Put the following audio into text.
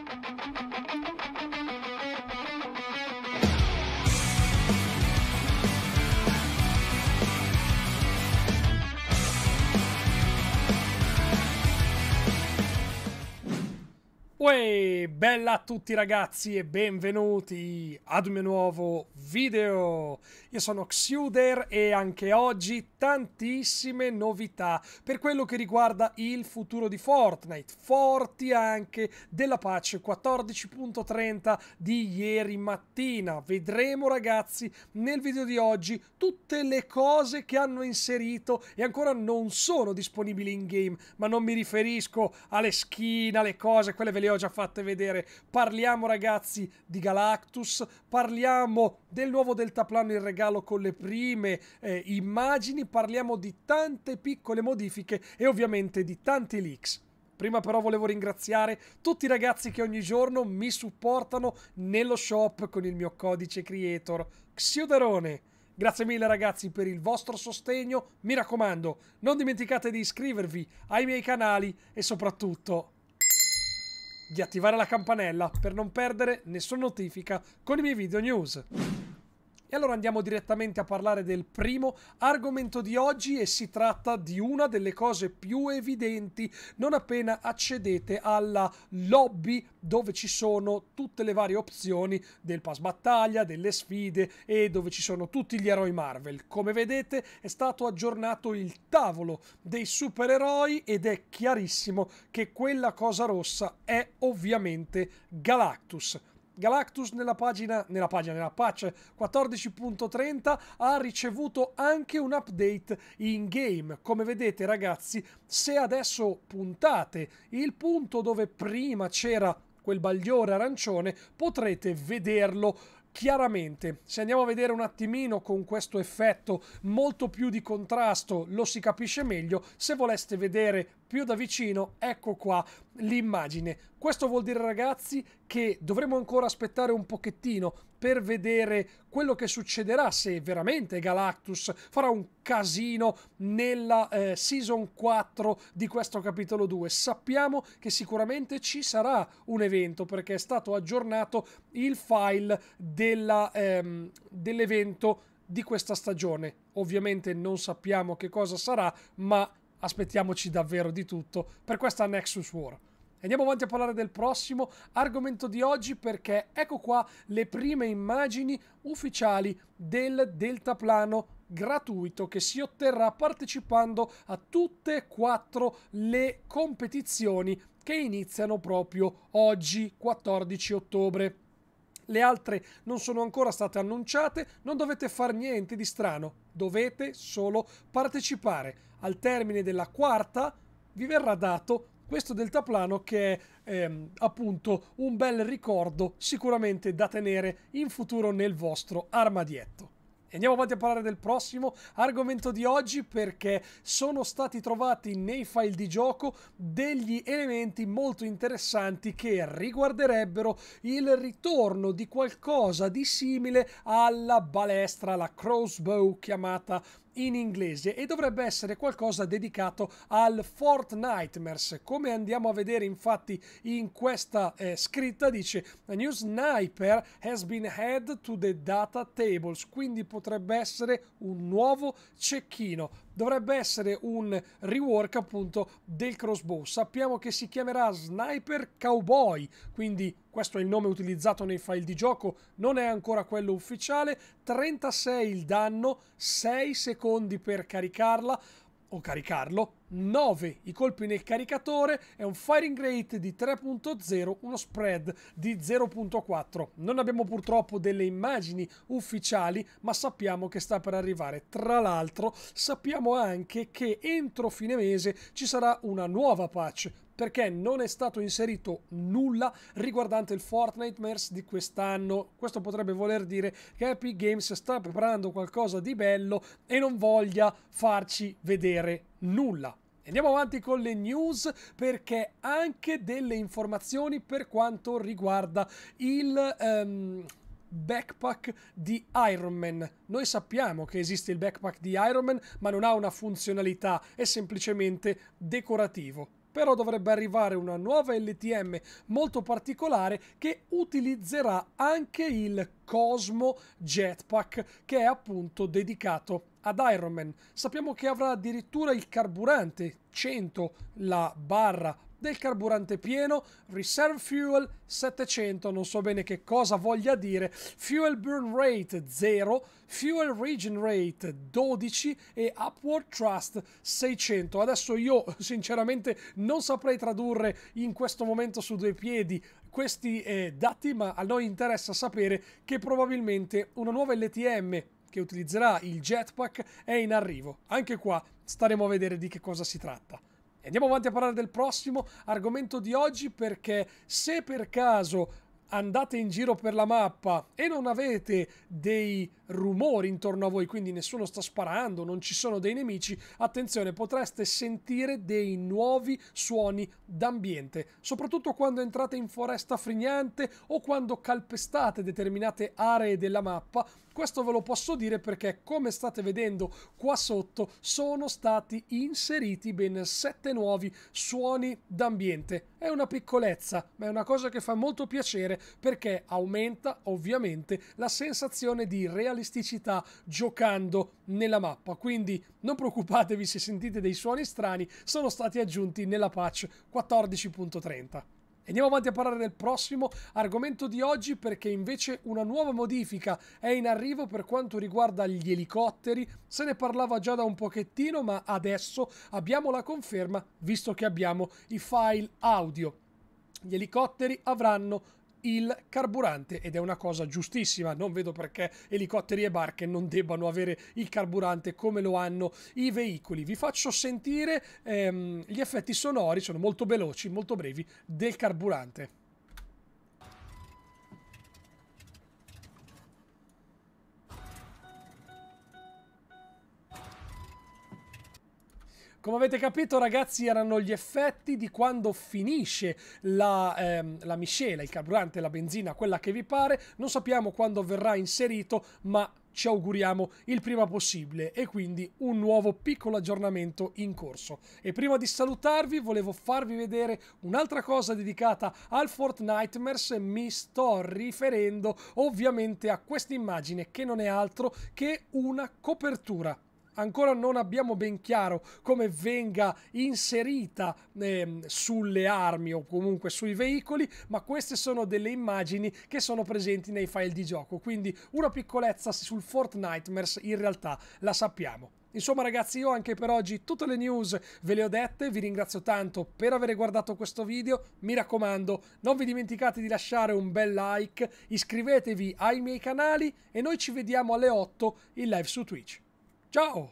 フフフフ。Uè, bella a tutti ragazzi e benvenuti ad un mio nuovo video! Io sono Xuder e anche oggi tantissime novità per quello che riguarda il futuro di Fortnite, forti anche della patch 14.30 di ieri mattina. Vedremo ragazzi nel video di oggi tutte le cose che hanno inserito e ancora non sono disponibili in game, ma non mi riferisco alle skin, alle cose, quelle ve le ho ho già fatte vedere. Parliamo ragazzi di Galactus, parliamo del nuovo deltaplano in regalo con le prime eh, immagini, parliamo di tante piccole modifiche e ovviamente di tanti leaks. Prima però volevo ringraziare tutti i ragazzi che ogni giorno mi supportano nello shop con il mio codice creator Xiuderone. Grazie mille ragazzi per il vostro sostegno, mi raccomando non dimenticate di iscrivervi ai miei canali e soprattutto di attivare la campanella per non perdere nessuna notifica con i miei video news. E allora andiamo direttamente a parlare del primo argomento di oggi e si tratta di una delle cose più evidenti non appena accedete alla lobby dove ci sono tutte le varie opzioni del pass battaglia, delle sfide e dove ci sono tutti gli eroi Marvel. Come vedete è stato aggiornato il tavolo dei supereroi ed è chiarissimo che quella cosa rossa è ovviamente Galactus. Galactus nella pagina, nella pagina, nella patch 14.30 ha ricevuto anche un update in game. Come vedete ragazzi, se adesso puntate il punto dove prima c'era quel bagliore arancione, potrete vederlo chiaramente se andiamo a vedere un attimino con questo effetto molto più di contrasto lo si capisce meglio se voleste vedere più da vicino, ecco qua l'immagine. Questo vuol dire ragazzi che dovremo ancora aspettare un pochettino per vedere quello che succederà se veramente Galactus farà un casino nella eh, season 4 di questo capitolo 2. Sappiamo che sicuramente ci sarà un evento perché è stato aggiornato il file della, ehm, dell'evento di questa stagione. Ovviamente non sappiamo che cosa sarà, ma aspettiamoci davvero di tutto per questa Nexus War. Andiamo avanti a parlare del prossimo argomento di oggi perché ecco qua le prime immagini ufficiali del deltaplano gratuito che si otterrà partecipando a tutte e quattro le competizioni che iniziano proprio oggi 14 ottobre le altre non sono ancora state annunciate, non dovete fare niente di strano, dovete solo partecipare. Al termine della quarta vi verrà dato questo deltaplano che è ehm, appunto un bel ricordo sicuramente da tenere in futuro nel vostro armadietto. Andiamo avanti a parlare del prossimo argomento di oggi perché sono stati trovati nei file di gioco degli elementi molto interessanti che riguarderebbero il ritorno di qualcosa di simile alla balestra, la crossbow chiamata in inglese e dovrebbe essere qualcosa dedicato al Fort Nightmares. Come andiamo a vedere infatti in questa eh, scritta dice A new sniper has been added to the data tables, quindi potrebbe essere un nuovo cecchino. Dovrebbe essere un rework appunto del crossbow. Sappiamo che si chiamerà Sniper Cowboy, quindi questo è il nome utilizzato nei file di gioco, non è ancora quello ufficiale, 36 il danno, 6 secondi per caricarla o caricarlo, 9 i colpi nel caricatore e un firing rate di 3.0, uno spread di 0.4. Non abbiamo purtroppo delle immagini ufficiali, ma sappiamo che sta per arrivare. Tra l'altro, sappiamo anche che entro fine mese ci sarà una nuova patch perché non è stato inserito nulla riguardante il Fortnite Mers di quest'anno. Questo potrebbe voler dire che Epic Games sta preparando qualcosa di bello e non voglia farci vedere nulla. Andiamo avanti con le news perché anche delle informazioni per quanto riguarda il um, backpack di Iron Man. Noi sappiamo che esiste il backpack di Iron Man, ma non ha una funzionalità, è semplicemente decorativo però dovrebbe arrivare una nuova LTM molto particolare che utilizzerà anche il Cosmo Jetpack che è appunto dedicato ad Iron Man. Sappiamo che avrà addirittura il carburante 100, la barra del carburante pieno, reserve fuel 700, non so bene che cosa voglia dire, fuel burn rate 0, fuel regen rate 12 e upward thrust 600. Adesso io sinceramente non saprei tradurre in questo momento su due piedi questi eh, dati, ma a noi interessa sapere che probabilmente una nuova LTM che utilizzerà il jetpack è in arrivo. Anche qua staremo a vedere di che cosa si tratta. Andiamo avanti a parlare del prossimo argomento di oggi perché se per caso andate in giro per la mappa e non avete dei rumori intorno a voi, quindi nessuno sta sparando, non ci sono dei nemici, attenzione, potreste sentire dei nuovi suoni d'ambiente, soprattutto quando entrate in foresta frignante o quando calpestate determinate aree della mappa questo ve lo posso dire perché, come state vedendo qua sotto, sono stati inseriti ben sette nuovi suoni d'ambiente. È una piccolezza, ma è una cosa che fa molto piacere perché aumenta ovviamente la sensazione di realisticità giocando nella mappa. Quindi non preoccupatevi se sentite dei suoni strani, sono stati aggiunti nella patch 14.30. Andiamo avanti a parlare del prossimo argomento di oggi perché invece una nuova modifica è in arrivo per quanto riguarda gli elicotteri. Se ne parlava già da un pochettino ma adesso abbiamo la conferma visto che abbiamo i file audio. Gli elicotteri avranno il carburante ed è una cosa giustissima, non vedo perché elicotteri e barche non debbano avere il carburante come lo hanno i veicoli. Vi faccio sentire ehm, gli effetti sonori, sono molto veloci, molto brevi, del carburante. Come avete capito ragazzi erano gli effetti di quando finisce la, ehm, la miscela, il carburante, la benzina, quella che vi pare, non sappiamo quando verrà inserito ma ci auguriamo il prima possibile e quindi un nuovo piccolo aggiornamento in corso. E prima di salutarvi volevo farvi vedere un'altra cosa dedicata al Fort Nightmares, mi sto riferendo ovviamente a questa immagine che non è altro che una copertura ancora non abbiamo ben chiaro come venga inserita eh, sulle armi o comunque sui veicoli, ma queste sono delle immagini che sono presenti nei file di gioco, quindi una piccolezza sul Fortnite in realtà la sappiamo. Insomma ragazzi io anche per oggi tutte le news ve le ho dette, vi ringrazio tanto per aver guardato questo video, mi raccomando non vi dimenticate di lasciare un bel like, iscrivetevi ai miei canali e noi ci vediamo alle 8 in live su Twitch. Tchau!